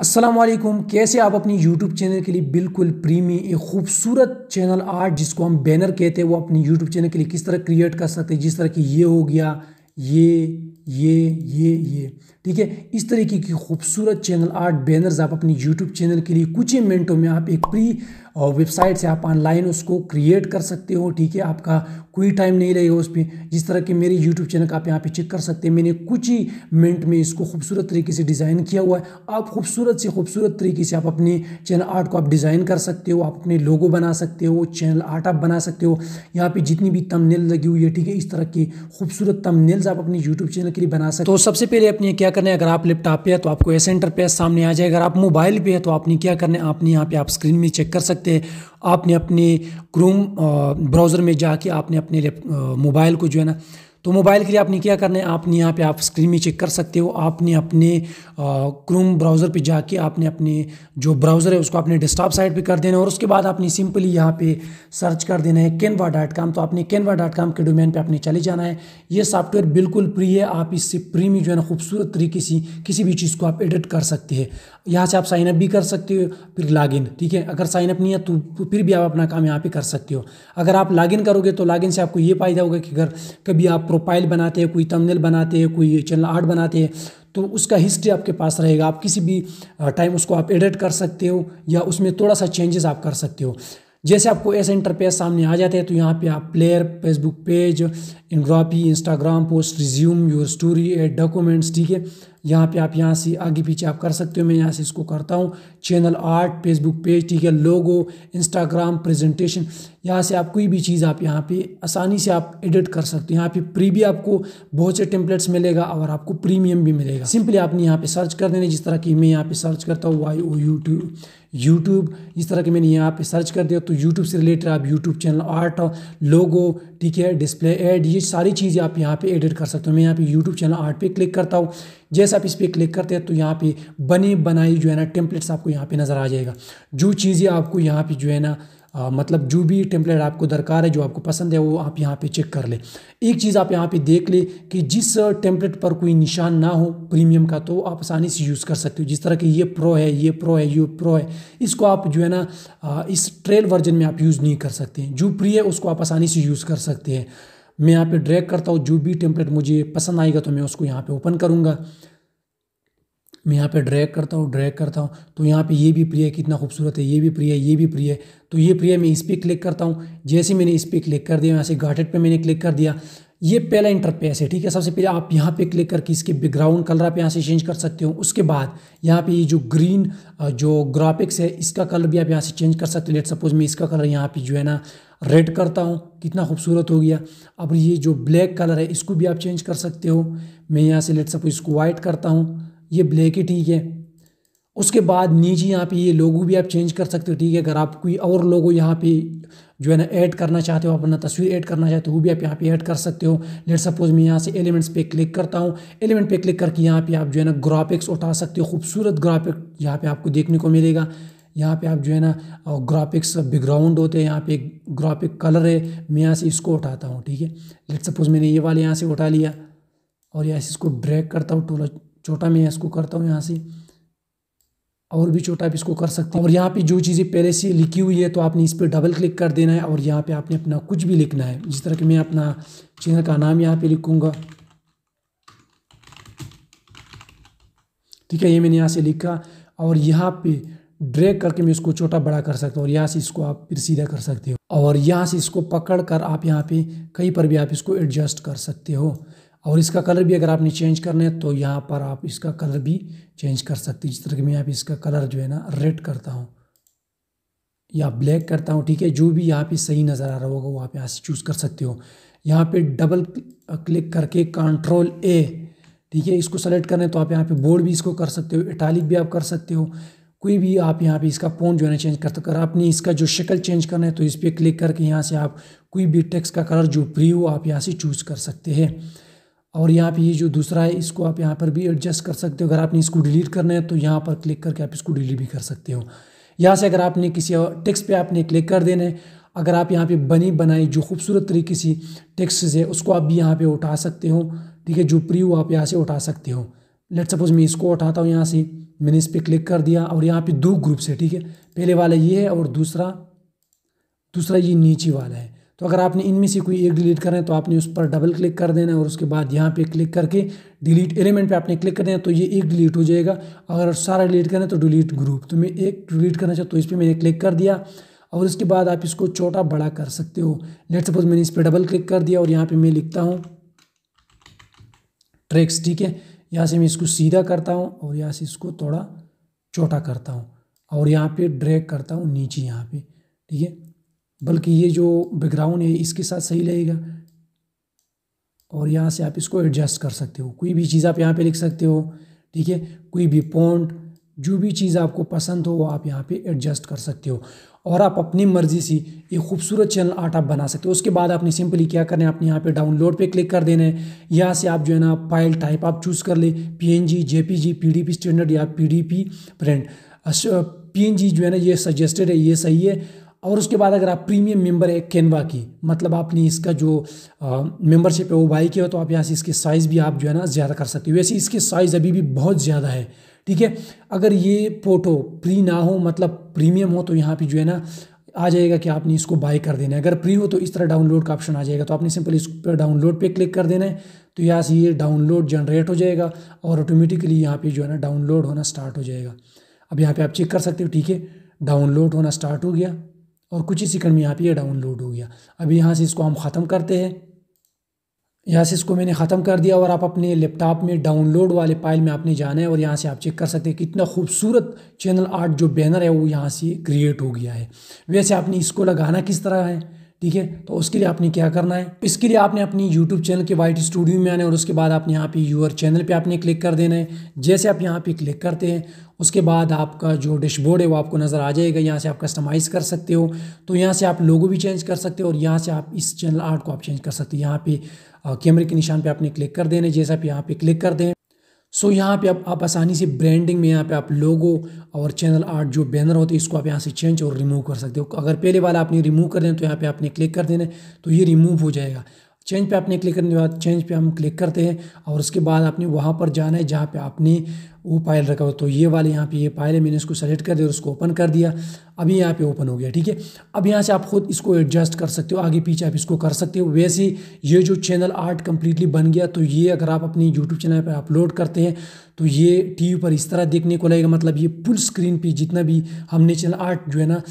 असलम कैसे आप अपनी YouTube चैनल के लिए बिल्कुल प्रीमी एक खूबसूरत चैनल आर्ट जिसको हम बैनर कहते हैं वो अपनी YouTube चैनल के लिए किस तरह क्रिएट कर सकते हैं जिस तरह की ये हो गया ये ये ये ये ठीक है इस तरीके की खूबसूरत चैनल आर्ट बैनर्स आप अपनी यूट्यूब चैनल के लिए कुछ ही मिनटों में आप एक प्री वेबसाइट से आप ऑनलाइन उसको क्रिएट कर सकते हो ठीक है आपका कोई टाइम नहीं रहेगा उस पर जिस तरह के मेरे यूट्यूब चैनल का आप यहाँ पे चेक कर सकते हैं मैंने कुछ ही मिनट में इसको खूबसूरत तरीके से डिज़ाइन किया हुआ है आप खूबसूरत से खूबसूरत तरीके से आप अपने चैनल आर्ट को आप डिज़ाइन कर सकते हो आप अपने लोगो बना सकते हो चैनल आर्ट आप बना सकते हो यहाँ पर जितनी भी तमनेल लगी हुई है ठीक है इस तरह की खूबसूरत तमनेल्स वीडियोज़ आप अपनी यूट्यूब चैनल के लिए बना सकते हो तो सबसे पहले अपने क्या करना है अगर आप लैपटॉप पे है तो आपको ऐसे पे सामने आ जाए अगर आप मोबाइल पे है तो आपने क्या करना है आपने यहाँ पे आप स्क्रीन में चेक कर सकते हैं आपने अपने क्रोम ब्राउज़र में जाके आपने अपने मोबाइल को जो है ना तो मोबाइल के लिए आपने क्या करना है आपने यहाँ पे आप स्क्रीन में चेक कर सकते हो आपने अपने क्रोम ब्राउज़र पे जाके आपने अपने जो ब्राउज़र है उसको अपने डेस्कटॉप साइड पे कर देना है और उसके बाद आपने सिंपली यहाँ पे सर्च कर देना है कैनवा डॉट कॉम तो आपने कैनवा डॉट कॉम के डोमेन पर आपने चले जाना है ये सॉफ्टवेयर बिल्कुल फ्री है आप इससे फ्री में जो है ना खूबसूरत तरीके से किसी भी चीज़ को आप एडिट कर सकते हैं यहाँ से आप साइन अप भी कर सकते हो फिर लॉगिन ठीक है अगर साइन अप नहीं है तो फिर भी आप अपना काम यहाँ पे कर सकते हो अगर आप लॉगिन करोगे तो लॉगिन से आपको ये फायदा होगा कि अगर कभी आप प्रोफाइल बनाते हैं कोई तमनेल बनाते हैं कोई चैनल आर्ट बनाते हैं तो उसका हिस्ट्री आपके पास रहेगा आप किसी भी टाइम उसको आप एडिट कर सकते हो या उसमें थोड़ा सा चेंजेस आप कर सकते हो जैसे आपको ऐसे इंटरफेस सामने आ जाते हैं तो यहाँ पे आप flyer Facebook page infographic Instagram post resume your story ad documents ठीक है यहाँ पे आप यहाँ से आगे पीछे आप कर सकते हो मैं यहाँ से इसको करता हूँ चैनल आर्ट फेसबुक पेज ठीक है लोगो इंस्टाग्राम प्रेजेंटेशन यहाँ से आप कोई भी चीज़ आप यहाँ पे आसानी से आप एडिट कर सकते हो यहाँ पे प्री भी आपको बहुत से टेम्पलेट्स मिलेगा और आपको प्रीमियम भी मिलेगा सिंपली आपने यहाँ पे सर्च कर देने जिस तरह की मैं यहाँ पे सर्च करता हूँ वाई ओ यू यूट्यूब इस तरह के मैंने यहाँ पे सर्च कर दिया तो यूट्यूब से रिलेटेड आप यूट्यूब चैनल आर्ट लोगो ठीक है डिस्प्ले एड ये सारी चीज़ें आप यहाँ पे एडिट कर सकते हो मैं यहाँ पे यूट्यूब चैनल आर्ट पे क्लिक करता हूँ जैसे आप इस पर क्लिक करते हैं तो यहाँ पे बनी बनाई जो है ना टेम्पलेट्स आपको यहाँ पर नज़र आ जाएगा जो चीज़ें आपको यहाँ पर जो है ना आ, मतलब जो भी टेम्पलेट आपको दरकार है जो आपको पसंद है वो आप यहाँ पे चेक कर लें एक चीज़ आप यहाँ पे देख लें कि जिस टेम्पलेट पर कोई निशान ना हो प्रीमियम का तो आप आसानी से यूज़ कर सकते हो जिस तरह की ये प्रो है ये प्रो है ये प्रो है इसको आप जो है ना इस ट्रेल वर्जन में आप यूज़ नहीं कर सकते हैं जो प्री है उसको आप आसानी से यूज़ कर सकते हैं मैं यहाँ पर ड्रैक करता हूँ जो भी टेम्पलेट मुझे पसंद आएगा तो मैं उसको यहाँ पर ओपन करूँगा मैं यहाँ पे ड्रैग करता हूँ ड्रैग करता हूँ तो यहाँ पे ये भी प्रिय कितना खूबसूरत है ये भी प्रिय है ये भी प्रिय है तो ये प्रिय मैं इस पर क्लिक करता हूँ जैसे मैंने इस पर क्लिक कर दिया वैसे घाटेड गार्डेड पे मैंने क्लिक कर दिया ये पहला इंटरपेस है ठीक है सबसे पहले आप यहाँ पे क्लिक करके इसके बैकग्राउंड कलर आप यहाँ से चेंज कर सकते हो उसके बाद यहाँ पे ये जो ग्रीन जो ग्राफिक्स है इसका कलर भी आप यहाँ से चेंज कर सकते हो लेट सपोज मैं इसका कलर यहाँ पे जो है ना रेड करता हूँ कितना खूबसूरत हो गया अब ये जो ब्लैक कलर है इसको भी आप चेंज कर सकते हो मैं यहाँ से लेट सपोज इसको वाइट करता हूँ ये ब्लैक ही ठीक है उसके बाद नीचे यहाँ पे ये लोगो भी आप चेंज कर सकते हो ठीक है अगर आप कोई और लोगो यहाँ पे जो है ना ऐड करना चाहते हो अपना तस्वीर ऐड करना चाहते हो वो भी आप यहाँ पे ऐड कर सकते हो लेट सपोज मैं यहाँ से एलिमेंट्स पे क्लिक करता हूँ एलिमेंट पे क्लिक करके यहाँ पे आप जो है ना ग्राफिक्स उठा सकते हो खूबसूरत ग्राफिक यहाँ पे आपको देखने को मिलेगा यहाँ पे आप जो है ना ग्राफिक्स बैकग्राउंड होते हैं यहाँ पे ग्राफिक कलर है मैं यहाँ से इसको उठाता हूँ ठीक है लेट सपोज मैंने ये वाले यहाँ से उठा लिया और यहाँ से इसको ड्रैग करता हूँ टोला छोटा मैं इसको करता हूँ यहाँ से और भी छोटा आप इसको कर सकते हैं और यहाँ पे जो चीज़ें पहले से लिखी हुई है तो आपने इस पर डबल क्लिक कर देना है और यहाँ पे आपने अपना कुछ भी लिखना है जिस तरह कि मैं अपना चैनल का नाम यहाँ पे लिखूँगा ठीक है ये मैंने यहाँ से लिखा और यहाँ पे ड्रैग करके मैं इसको छोटा बड़ा कर सकता हूँ और यहाँ से इसको आप फिर सीधा कर सकते हो और यहाँ से इसको पकड़ कर आप यहाँ पे कहीं पर भी आप इसको एडजस्ट कर सकते हो और इसका कलर भी अगर आपने चेंज करना है तो यहाँ पर आप इसका कलर भी चेंज कर सकते हैं जिस तरह के मैं यहाँ पर इसका कलर जो है ना रेड करता हूँ या ब्लैक करता हूँ ठीक है जो भी यहाँ पे सही नज़र आ रहा होगा वो आप यहाँ से चूज़ कर सकते हो यहाँ पे डबल क्लिक करके कंट्रोल ए ठीक है इसको सेलेक्ट करना है तो आप यहाँ पे बोर्ड भी इसको कर सकते हो इटालिक भी आप कर सकते हो कोई भी आप यहाँ पे इसका पोन जो है ना चेंज कर सकते आपने इसका जो शक्ल चेंज करना है तो इस पर क्लिक करके यहाँ से आप कोई भी टेक्स का कलर जो प्री हो आप यहाँ से चूज़ कर सकते हैं और यहाँ पे ये जो दूसरा है इसको आप यहाँ पर भी एडजस्ट कर सकते हो अगर आपने इसको डिलीट करना है तो यहाँ पर क्लिक करके आप इसको डिलीट भी कर सकते हो यहाँ से अगर आपने किसी टेक्स पे आपने क्लिक कर देना है अगर आप यहाँ पे बनी बनाई जो खूबसूरत तरीके से टेक्स्ट है उसको आप भी यहाँ पर उठा सकते हो ठीक है जो प्रीव्यू आप यहाँ से उठा सकते हो लेट सपोज मैं इसको उठाता हूँ यहाँ से मैंने इस पर क्लिक कर दिया और यहाँ पर दो ग्रुप्स है ठीक है पहले वाला ये है और दूसरा दूसरा ये नीचे वाला है तो अगर आपने इनमें से कोई एक डिलीट करना है तो आपने उस पर डबल क्लिक कर देना है और उसके बाद यहाँ पे क्लिक करके डिलीट एलिमेंट पे आपने क्लिक कर देना तो ये एक डिलीट हो जाएगा अगर सारा डिलीट करना है तो डिलीट ग्रुप तो मैं एक डिलीट करना चाहता तो इस पर मैंने क्लिक कर दिया और इसके बाद आप इसको छोटा बड़ा कर सकते हो लेट सपोज मैंने इस पर डबल क्लिक कर दिया और यहाँ पर मैं लिखता हूँ ट्रैक्स ठीक है यहाँ से मैं इसको सीधा करता हूँ और यहाँ से इसको थोड़ा छोटा करता हूँ और यहाँ पर ड्रैक करता हूँ नीचे यहाँ पर ठीक है बल्कि ये जो बैकग्राउंड है इसके साथ सही रहेगा और यहाँ से आप इसको एडजस्ट कर सकते हो कोई भी चीज़ आप यहाँ पे लिख सकते हो ठीक है कोई भी पॉइंट जो भी चीज़ आपको पसंद हो वो आप यहाँ पे एडजस्ट कर सकते हो और आप अपनी मर्ज़ी से ये खूबसूरत चैनल आर्ट आप बना सकते हो उसके बाद आपने सिंपली क्या करना है आपने यहाँ पे डाउनलोड पे क्लिक कर देना है यहाँ से आप जो है ना फाइल टाइप आप चूज़ कर ले पी डी पी स्टैंडर्ड या पी पीडीपी प्रिंट जी जो है ना ये सजेस्टेड है ये सही है और उसके बाद अगर आप प्रीमियम मेंबर है कैनवा की मतलब आपने इसका जो मेंबरशिप है वो बाई किया हो तो आप यहाँ से इसकी साइज़ भी आप जो है ना ज़्यादा कर सकते हो वैसे इसकी साइज़ अभी भी बहुत ज़्यादा है ठीक है अगर ये पोटो प्री ना हो मतलब प्रीमियम हो तो यहाँ पे जो है ना आ जाएगा कि आपने इसको बाई कर देना है अगर प्री हो तो इस तरह डाउनलोड का ऑप्शन आ जाएगा तो आपने सिंपल इस पर डाउनलोड पर क्लिक कर देना है तो यहाँ से ये डाउनलोड जनरेट हो जाएगा और ऑटोमेटिकली यहाँ पर जो है ना डाउनलोड होना स्टार्ट हो जाएगा अब यहाँ पर आप चेक कर सकते हो ठीक है डाउनलोड होना स्टार्ट हो गया और कुछ ही सेकंड में यहाँ पे ये डाउनलोड हो गया अब यहाँ से इसको हम ख़त्म करते हैं यहाँ से इसको मैंने ख़त्म कर दिया और आप अपने लैपटॉप में डाउनलोड वाले फाइल में आपने जाना है और यहाँ से आप चेक कर सकते हैं कितना खूबसूरत चैनल आर्ट जो बैनर है वो यहाँ से क्रिएट हो गया है वैसे आपने इसको लगाना किस तरह है ठीक है तो उसके लिए आपने क्या करना है इसके लिए आपने अपनी यूट्यूब चैनल के वाइट स्टूडियो में आने और उसके बाद आपने यहाँ पे यूर चैनल पे आपने क्लिक कर देना है जैसे आप यहाँ पे क्लिक करते हैं उसके बाद आपका जो डैशबोर्ड है वो आपको नज़र आ जाएगा यहाँ से आप कस्टमाइज़ कर सकते हो तो यहाँ से आप लोगो भी चेंज कर सकते हो और यहाँ से आप इस चैनल आर्ट को आप चेंज कर सकते हो यहाँ पे कैमरे के निशान पे आपने क्लिक कर देना जैसे आप यहाँ पे क्लिक कर दें सो so, यहाँ पे आप आप आसानी से ब्रांडिंग में यहाँ पे आप लोगो और चैनल आर्ट जो बैनर होते हैं इसको आप यहाँ से चेंज और रिमूव कर सकते हो अगर पहले वाला आपने रिमूव कर देना तो यहाँ पे आपने क्लिक कर देना तो ये रिमूव हो जाएगा चेंज पे आपने क्लिक करने के बाद चेंज पे हम क्लिक करते हैं और उसके बाद आपने वहाँ पर जाना है जहाँ पे आपने वो फाइल रखा हो तो ये वाले यहाँ पे ये फाइल है मैंने इसको सेलेक्ट कर दिया और उसको ओपन कर दिया अभी यहाँ पे ओपन हो गया ठीक है अब यहाँ से आप खुद इसको एडजस्ट कर सकते हो आगे पीछे आप इसको कर सकते हो वैसे ये जो चैनल आर्ट कम्प्लीटली बन गया तो ये अगर आप अपने यूट्यूब चैनल पर अपलोड करते हैं तो ये टी पर इस तरह देखने को लगेगा मतलब ये फुल स्क्रीन पर जितना भी हमने चैनल आर्ट जो है ना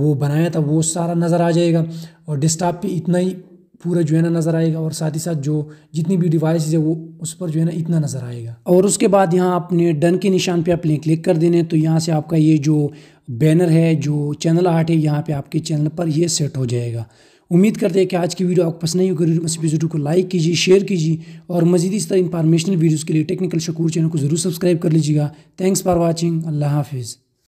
वो बनाया था वो सारा नज़र आ जाएगा और डेस्कटॉप पर इतना ही पूरा जो है ना नज़र आएगा और साथ ही साथ जो जितनी भी डिवाइस है वो उस पर जो है ना इतना नज़र आएगा और उसके बाद यहाँ आपने डन के निशान पे आपने क्लिक कर देने तो यहाँ से आपका ये जो बैनर है जो चैनल आर्ट है यहाँ पे आपके चैनल पर ये सेट हो जाएगा उम्मीद करते हैं कि आज की वीडियो आपको पसंद नहीं होगी इस वीडियो को लाइक कीजिए शेयर कीजिए और मजीद इस तरह इंफॉर्मेशनल वीडियोज़ के लिए टेक्निकल शकूर चैनल को ज़रूर सब्सक्राइब कर लीजिएगा थैंक्स फॉर वॉचिंग अल्लाह हाफिज़